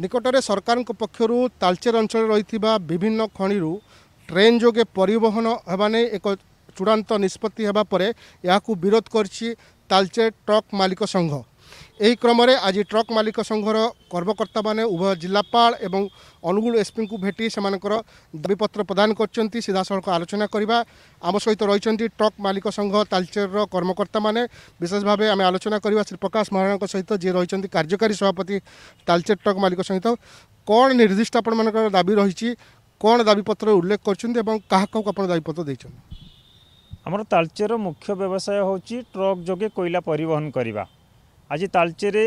ନିକଟରେ ସରକାରଙ୍କ ପକ୍ଷରୁ ତାଲଚେର ଅଞ୍ଚଳରେ ରହିଥିବା ବିଭିନ୍ନ ଖଣିରୁ ଟ୍ରେନ୍ ଯୋଗେ ପରିବହନ ହେବା ନେଇ ଏକ ଚୂଡ଼ାନ୍ତ ନିଷ୍ପତ୍ତି ହେବା ପରେ ଏହାକୁ ବିରୋଧ କରିଛି ତାଲଚେର ଟ୍ରକ୍ ମାଲିକ ସଂଘ ଏହି କ୍ରମରେ ଆଜି ଟ୍ରକ୍ ମାଲିକ ସଂଘର କର୍ମକର୍ତ୍ତାମାନେ ଉଭୟ ଜିଲ୍ଲାପାଳ ଏବଂ ଅନୁଗୁଳ ଏସ୍ପିଙ୍କୁ ଭେଟି ସେମାନଙ୍କର ଦାବିପତ୍ର ପ୍ରଦାନ କରିଛନ୍ତି ସିଧାସଳଖ ଆଲୋଚନା କରିବା ଆମ ସହିତ ରହିଛନ୍ତି ଟ୍ରକ୍ ମାଲିକ ସଂଘ ତାଲଚେରର କର୍ମକର୍ତ୍ତାମାନେ ବିଶେଷ ଭାବେ ଆମେ ଆଲୋଚନା କରିବା ଶ୍ରୀ ପ୍ରକାଶ ମହାରଣାଙ୍କ ସହିତ ଯିଏ ରହିଛନ୍ତି କାର୍ଯ୍ୟକାରୀ ସଭାପତି ତାଲଚେର ଟ୍ରକ୍ ମାଲିକ ସହିତ କ'ଣ ନିର୍ଦ୍ଦିଷ୍ଟ ଆପଣମାନଙ୍କର ଦାବି ରହିଛି କ'ଣ ଦାବିପତ୍ରରେ ଉଲ୍ଲେଖ କରିଛନ୍ତି ଏବଂ କାହାକୁ ଆପଣ ଦାବିପତ୍ର ଦେଇଛନ୍ତି ଆମର ତାଳଚେରର ମୁଖ୍ୟ ବ୍ୟବସାୟ ହେଉଛି ଟ୍ରକ୍ ଯୋଗେ କୋଇଲା ପରିବହନ କରିବା ଆଜି ତାଳଚେରେ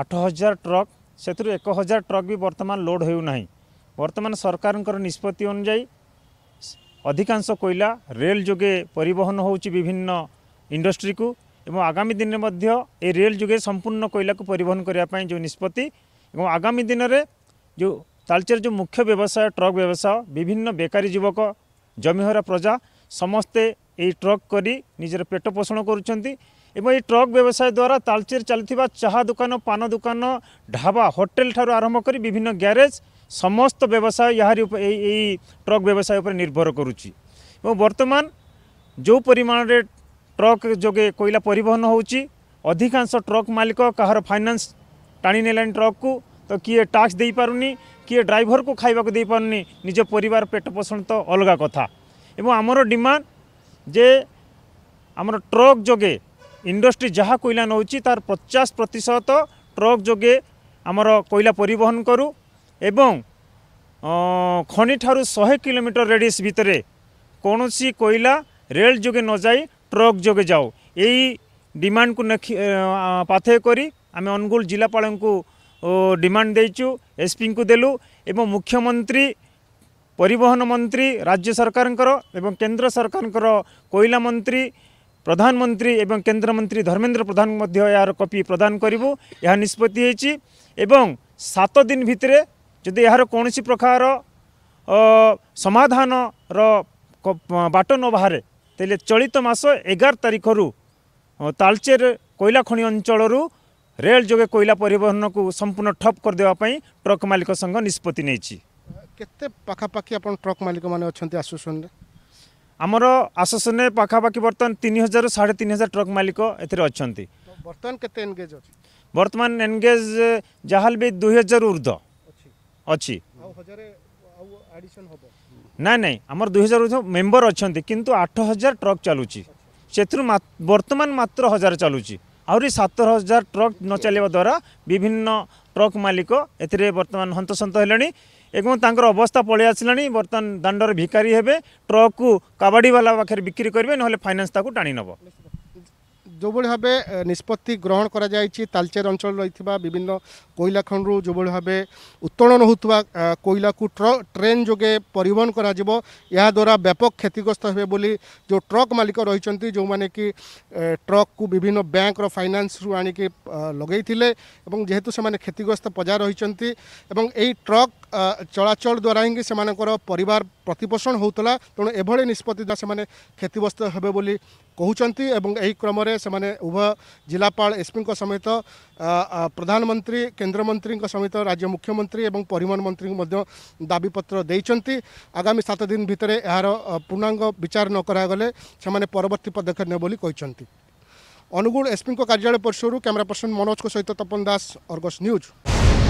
ଆଠ ହଜାର ଟ୍ରକ୍ ସେଥିରୁ ଏକ ହଜାର ଟ୍ରକ୍ ବି ବର୍ତ୍ତମାନ ଲୋଡ଼୍ ହେଉନାହିଁ ବର୍ତ୍ତମାନ ସରକାରଙ୍କର ନିଷ୍ପତ୍ତି ଅନୁଯାୟୀ ଅଧିକାଂଶ କୋଇଲା ରେଲ୍ ଯୋଗେ ପରିବହନ ହେଉଛି ବିଭିନ୍ନ ଇଣ୍ଡଷ୍ଟ୍ରିକୁ ଏବଂ ଆଗାମୀ ଦିନରେ ମଧ୍ୟ ଏ ରେଲ୍ ଯୋଗେ ସମ୍ପୂର୍ଣ୍ଣ କୋଇଲାକୁ ପରିବହନ କରିବା ପାଇଁ ଯେଉଁ ନିଷ୍ପତ୍ତି ଏବଂ ଆଗାମୀ ଦିନରେ ଯେଉଁ ତାଳଚେର ଯେଉଁ ମୁଖ୍ୟ ବ୍ୟବସାୟ ଟ୍ରକ୍ ବ୍ୟବସାୟ ବିଭିନ୍ନ ବେକାରୀ ଯୁବକ ଜମିହରା ପ୍ରଜା ସମସ୍ତେ ଏହି ଟ୍ରକ୍ କରି ନିଜର ପେଟ ପୋଷଣ କରୁଛନ୍ତି এবং এই ଟ୍ରକ୍ ବ୍ୟବସାୟ ଦ୍ୱାରା ତାଳଚେର ଚାଲିଥିବା ଚାହା ଦୋକାନ ପାନ ଦୋକାନ ଢାବା ହୋଟେଲ ଠାରୁ ଆରମ୍ଭ କରି ବିଭିନ୍ନ ଗ୍ୟାରେଜ୍ ସମସ୍ତ ବ୍ୟବସାୟ ଏହାରି ଏଇ ଏଇ ଟ୍ରକ୍ ବ୍ୟବସାୟ ଉପରେ ନିର୍ଭର କରୁଛି ଏବଂ ବର୍ତ୍ତମାନ ଯେଉଁ ପରିମାଣରେ ଟ୍ରକ୍ ଯୋଗେ କୋଇଲା ପରିବହନ ହେଉଛି ଅଧିକାଂଶ ଟ୍ରକ୍ ମାଲିକ କାହାର ଫାଇନାନ୍ସ ଟାଣି ନେଲାଣି ଟ୍ରକ୍କୁ ତ କିଏ ଟ୍ୟାକ୍ସ ଦେଇପାରୁନି କିଏ ଡ୍ରାଇଭରକୁ ଖାଇବାକୁ ଦେଇପାରୁନି ନିଜ ପରିବାର ପେଟ ପୋଷଣ ତ ଅଲଗା କଥା ଏବଂ ଆମର ଡିମାଣ୍ଡ ଯେ ଆମର ଟ୍ରକ୍ ଯୋଗେ ইন্ডস্ট্রি যা কইলা নেଉଛି তার পচাশ প্রতিশত ট্রক যোগে আমার কইলা পরিবহন করু এবং খনিঠার শহে কিলোমিটর রেডিয়স ভিতরে কৌশি কইলা রেল যোগে নযাই ট্রক যোগে যাও এই ডিমান্ডকু পাথে করে আমি অনুগুল জেলাপাড়ু ডিমান্ড দিয়েছু এসপিঙ্কু দেলু এবং মুখ্যমন্ত্রী পরিবহন মন্ত্রী রাজ্য সরকারঙ্কর এবং কেন্দ্র সরকারঙ্কর কয়লা মন্ত্রী ପ୍ରଧାନମନ୍ତ୍ରୀ ଏବଂ କେନ୍ଦ୍ରମନ୍ତ୍ରୀ ଧର୍ମେନ୍ଦ୍ର ପ୍ରଧାନ ମଧ୍ୟ ଏହାର କପି ପ୍ରଦାନ କରିବୁ ଏହା ନିଷ୍ପତ୍ତି ହୋଇଛି ଏବଂ ସାତ ଦିନ ଭିତରେ ଯଦି ଏହାର କୌଣସି ପ୍ରକାର ସମାଧାନର ବାଟ ନ ବାହାରେ ତାହେଲେ ଚଳିତ ମାସ ଏଗାର ତାରିଖରୁ ତାଳଚେର କୋଇଲା ଖଣି ଅଞ୍ଚଳରୁ ରେଳ ଯୋଗେ କୋଇଲା ପରିବହନକୁ ସମ୍ପୂର୍ଣ୍ଣ ଠପ୍ କରିଦେବା ପାଇଁ ଟ୍ରକ୍ ମାଲିକ ସଂଘ ନିଷ୍ପତ୍ତି ନେଇଛି କେତେ ପାଖାପାଖି ଆପଣ ଟ୍ରକ୍ ମାଲିକମାନେ ଅଛନ୍ତି ଆସୋସିଏସନ୍ରେ ଆମର ଆସୋସିଏସନ୍ ପାଖାପାଖି ବର୍ତ୍ତମାନ ତିନି ହଜାରରୁ ସାଢ଼େ ତିନି ହଜାର ଟ୍ରକ୍ ମାଲିକ ଏଥିରେ ଅଛନ୍ତି ବର୍ତ୍ତମାନ କେତେ ଏନ୍ଗେଜ୍ ଅଛି ବର୍ତ୍ତମାନ ଏନ୍ଗେଜ୍ ଯାହାହେଲେ ବି ଦୁଇ ହଜାରରୁ ଉର୍ଦ୍ଧ ଅଛି ନାଇଁ ନାଇଁ ଆମର ଦୁଇ ହଜାର ଉର୍ଦ୍ଧ ମେମ୍ବର ଅଛନ୍ତି କିନ୍ତୁ ଆଠ ହଜାର ଟ୍ରକ୍ ଚାଲୁଛି ସେଥିରୁ ବର୍ତ୍ତମାନ ମାତ୍ର ହଜାର ଚାଲୁଛି ଆହୁରି ସାତ ହଜାର ଟ୍ରକ୍ ନ ଚାଲିବା ଦ୍ୱାରା ବିଭିନ୍ନ ଟ୍ରକ୍ ମାଲିକ ଏଥିରେ ବର୍ତ୍ତମାନ ହନ୍ତସନ୍ତ ହେଲେଣି এবং তাঁর অবস্থা পড়ে আসলে বর্তমান দণ্ডর ভিকারী হবে ট্রকু কাবাডিওয়ালা পাখে বিক্রি করবে নহলে ফাইনান্স তাকে টাণি নব যেভাবে ভাবে নিষ্পত্তি গ্রহণ করা যাই তালচের অঞ্চল রয়েছে বিভিন্ন কয়লা খণ্ড যেভাবে ভাবে উত্তোলন হওয়া কয়লাকু ট্রেন যোগে পরিবহন করা যাব এদ্বারা ব্যাপক ক্ষতিগ্রস্ত হবে বলে যে ট্রক মালিক রয়েছেন যে কি ট্রক কু বিভিন্ন ব্যাঙ্কর ফাইনান্স আনিকি লগাইলে এবং যেহেতু সে ক্ষতিগ্রস্ত পজা রয়েছেন এবং এই ট্রক ଚଳାଚଳ ଦ୍ୱାରା ହିଁ ସେମାନଙ୍କର ପରିବାର ପ୍ରତିପୋଷଣ ହେଉଥିଲା ତେଣୁ ଏଭଳି ନିଷ୍ପତ୍ତି ଦ୍ୱାରା ସେମାନେ କ୍ଷତିଗ୍ରସ୍ତ ହେବେ ବୋଲି କହୁଛନ୍ତି ଏବଂ ଏହି କ୍ରମରେ ସେମାନେ ଉଭୟ ଜିଲ୍ଲାପାଳ ଏସ୍ପିଙ୍କ ସମେତ ପ୍ରଧାନମନ୍ତ୍ରୀ କେନ୍ଦ୍ରମନ୍ତ୍ରୀଙ୍କ ସମେତ ରାଜ୍ୟ ମୁଖ୍ୟମନ୍ତ୍ରୀ ଏବଂ ପରିବହନ ମନ୍ତ୍ରୀଙ୍କୁ ମଧ୍ୟ ଦାବିପତ୍ର ଦେଇଛନ୍ତି ଆଗାମୀ ସାତ ଦିନ ଭିତରେ ଏହାର ପୂର୍ଣ୍ଣାଙ୍ଗ ବିଚାର ନ କରାଗଲେ ସେମାନେ ପରବର୍ତ୍ତୀ ପଦକ୍ଷେପ ନେବେ ବୋଲି କହିଛନ୍ତି ଅନୁଗୁଳ ଏସ୍ପିଙ୍କ କାର୍ଯ୍ୟାଳୟ ପରିସରରୁ କ୍ୟାମେରା ପର୍ସନ୍ ମନୋଜଙ୍କ ସହିତ ତପନ ଦାସ ଅର୍ଗସ୍ ନ୍ୟୁଜ୍